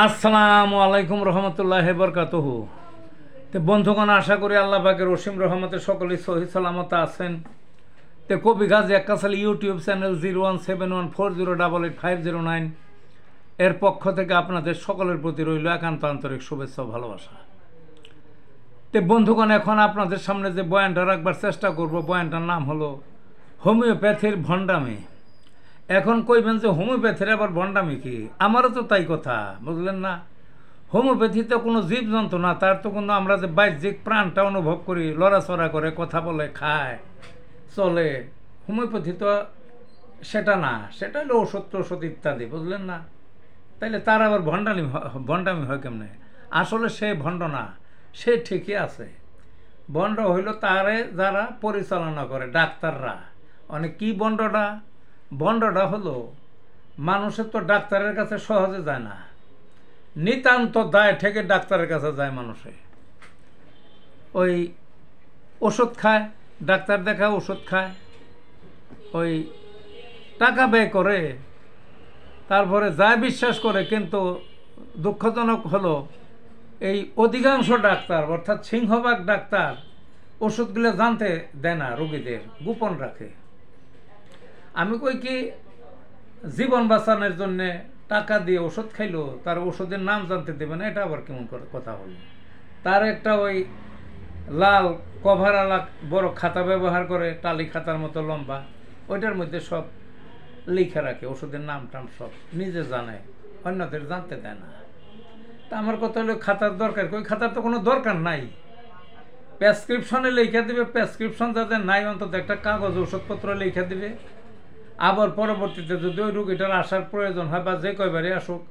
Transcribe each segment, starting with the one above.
আসসালামু আলাইকুম রহমতুল্লাহ বরকাত তো বন্ধুগণ আশা করি আল্লাহ পাকের রসিম রহমতের সকলেই সহি সালামত আছেন তো কবি Gazi Akashal YouTube channel zero one seven one four zero double eight five zero nine এর পক্ষ থেকে আপনাদের সকলের প্রতি রইল একান্ত আন্তরিক শুভেচ্ছা ভালোবাসা তো বন্ধুগণ এখন আপনাদের সামনে যে বয়ানটা রাখবার চেষ্টা করব বয়ানটার নাম হলো হোমিওপ্যাথির ভণ্ডামি এখন কইবেন যে হোমিওপ্যাথির আবার বন্ডামি কি আমারও তো তাই কথা বুঝলেন না হোমিওপ্যাথি তো কোনো জীবজন্তু না তার তো কোনো আমরা যে বাহ্যিক প্রাণটা অনুভব করি লড়াচড়া করে কথা বলে খায় চলে হোমিওপ্যাথি তো সেটা না সেটা হলো ওষুধ টষুধ ইত্যাদি বুঝলেন না তাইলে তার আবার ভণ্ডামি ভণ্ডামি হয় কেমনে আসলে সে ভণ্ড না সে ঠিকই আছে বন্ড হইল তারে যারা পরিচালনা করে ডাক্তাররা অনেক কি বন্ডটা বন্ডটা হলো মানুষের তো ডাক্তারের কাছে সহজে যায় না নিতান্ত দায় ঠেকে ডাক্তারের কাছে যায় মানুষে ওই ওষুধ খায় ডাক্তার দেখা ওষুধ খায় ওই টাকা ব্যয় করে তারপরে যা বিশ্বাস করে কিন্তু দুঃখজনক হলো এই অধিকাংশ ডাক্তার অর্থাৎ সিংহভাগ ডাক্তার ওষুধগুলো জানতে দেয় না রোগীদের গোপন রাখে আমি কই কি জীবন বাঁচানোর জন্যে টাকা দিয়ে ওষুধ খাইলো তার ওষুধের নাম জানতে দেবে না এটা আবার কেমন কথা হলো তার একটা ওই লাল কভার আলা বড় খাতা ব্যবহার করে টালি খাতার মতো লম্বা ওইটার মধ্যে সব লিখে রাখে ওষুধের নাম টাম সব নিজে জানে অন্যদের জানতে দেয় না তা আমার কথা হলো খাতার দরকার ওই খাতার তো কোনো দরকার নাই প্রেসক্রিপশনে লিখে দিবে প্রেসক্রিপশন যাতে নাই অন্তত একটা কাগজ ওষুধপত্র লিখে দিবে আবার পরবর্তীতে যদি ওই রুগীটার আসার প্রয়োজন হয় বা যে কয়বারই আসুক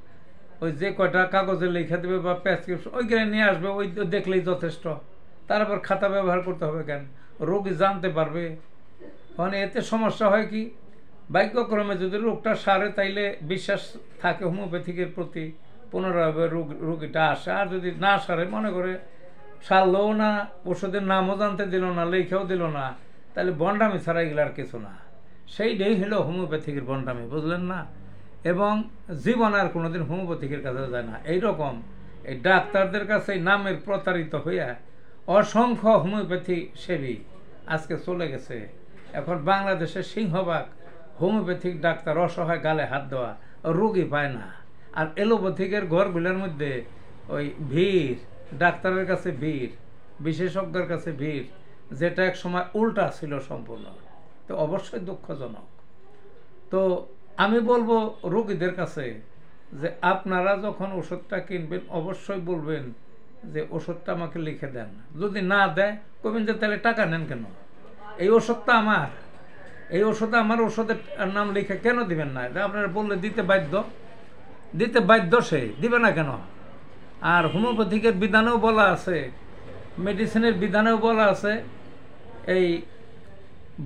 ওই যে কয়টা কাগজে লিখে দেবে বা প্রেসক্রিপশন ওইখানে নিয়ে আসবে ওই দেখলেই যথেষ্ট তারপর খাতা ব্যবহার করতে হবে কেন রোগী জানতে পারবে মানে এতে সমস্যা হয় কি বাক্যক্রমে যদি রোগটা সারে তাইলে বিশ্বাস থাকে হোমিওপ্যাথিকের প্রতি পুনরায় রোগ রোগীটা আসে আর যদি না সারে মনে করে সারলেও না ওষুধের নামও জানতে দিল না লেখাও দিল না তাহলে বন্ডামি ছাড়া এগুলো আর কিছু না সেইটাই হলো হোমিওপ্যাথিকের বন্ডামি বুঝলেন না এবং জীবন আর কোনোদিন হোমিওপ্যাথিকের কাছে যায় না এইরকম এই ডাক্তারদের কাছে নামের প্রতারিত হইয়া অসংখ্য হোমিওপ্যাথি সেবী আজকে চলে গেছে এখন বাংলাদেশের সিংহবাগ হোমিওপ্যাথিক ডাক্তার অসহায় গালে হাত দেওয়া রুগী পায় না আর এলোপ্যাথিকের ঘরগুলোর মধ্যে ওই ভিড় ডাক্তারের কাছে ভিড় বিশেষজ্ঞের কাছে ভিড় যেটা এক সময় উল্টা ছিল সম্পূর্ণ তো অবশ্যই দুঃখজনক তো আমি বলবো রোগীদের কাছে যে আপনারা যখন ওষুধটা কিনবেন অবশ্যই বলবেন যে ওষুধটা আমাকে লিখে দেন যদি না দেয় কবেন যে তাহলে টাকা নেন কেন এই ওষুধটা আমার এই ওষুধে আমার ওষুধের নাম লিখে কেন দিবেন না আপনারা বললে দিতে বাধ্য দিতে বাধ্য সে দিবে না কেন আর হোমিওপ্যাথিকের বিধানেও বলা আছে মেডিসিনের বিধানেও বলা আছে এই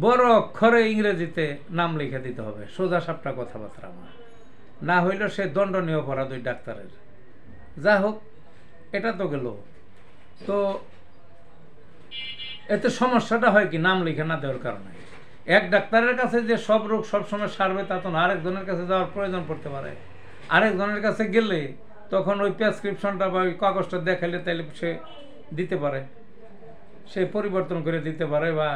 বড় অক্ষরে ইংরেজিতে নাম লিখে দিতে হবে সোজা সাপটা কথাবার্তা আমার না হইল সে দণ্ডনীয় অপরাধ ওই ডাক্তারের যা হোক এটা তো গেল তো এতে সমস্যাটা হয় কি নাম লিখে না দেওয়ার কারণে এক ডাক্তারের কাছে যে সব রোগ সবসময় সারবে তা তো না আরেকজনের কাছে যাওয়ার প্রয়োজন পড়তে পারে আরেকজনের কাছে গেলে তখন ওই প্রেসক্রিপশনটা বা ওই কাগজটা দেখালে তাইলে সে দিতে পারে সে পরিবর্তন করে দিতে পারে বা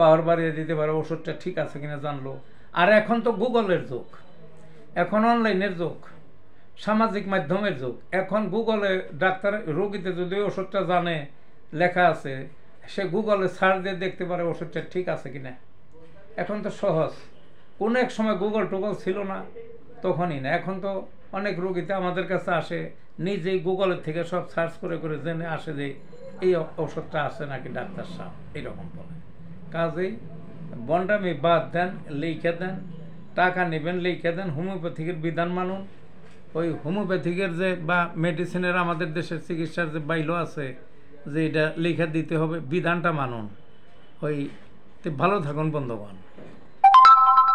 পাওয়ার বাড়িয়ে দিতে পারে ওষুধটা ঠিক আছে কিনা জানলো আর এখন তো গুগলের যুগ এখন অনলাইনের যুগ সামাজিক মাধ্যমের যুগ এখন গুগলে ডাক্তার রোগীতে যদি ওষুধটা জানে লেখা আছে সে গুগলে সার্চ দিয়ে দেখতে পারে ওষুধটা ঠিক আছে কিনা এখন তো সহজ কোনো এক সময় গুগল টুগল ছিল না তখনই না এখন তো অনেক রোগীতে আমাদের কাছে আসে নিজেই গুগলের থেকে সব সার্চ করে করে জেনে আসে যে এই ওষুধটা আসে নাকি ডাক্তার সাহেব এইরকম বলে কাজেই বন্ডামি বাদ দেন লিখে দেন টাকা নেবেন লিখে দেন হোমিওপ্যাথিকের বিধান মানুন ওই হোমিওপ্যাথিকের যে বা মেডিসিনের আমাদের দেশের চিকিৎসার যে বাইল আছে যে এটা লিখে দিতে হবে বিধানটা মানুন ওই ভালো থাকুন বন্ধুগণ